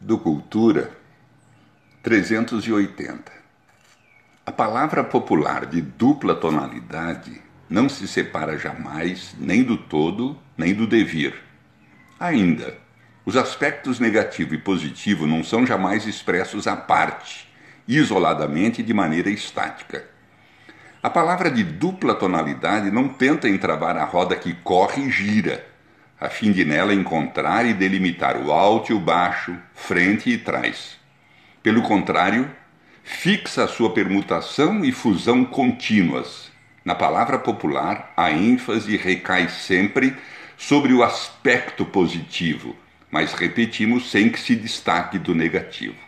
do Cultura 380. A palavra popular de dupla tonalidade não se separa jamais nem do todo, nem do devir. Ainda, os aspectos negativo e positivo não são jamais expressos à parte, isoladamente de maneira estática. A palavra de dupla tonalidade não tenta entravar a roda que corre e gira a fim de nela encontrar e delimitar o alto e o baixo, frente e trás. Pelo contrário, fixa a sua permutação e fusão contínuas. Na palavra popular, a ênfase recai sempre sobre o aspecto positivo, mas repetimos sem que se destaque do negativo.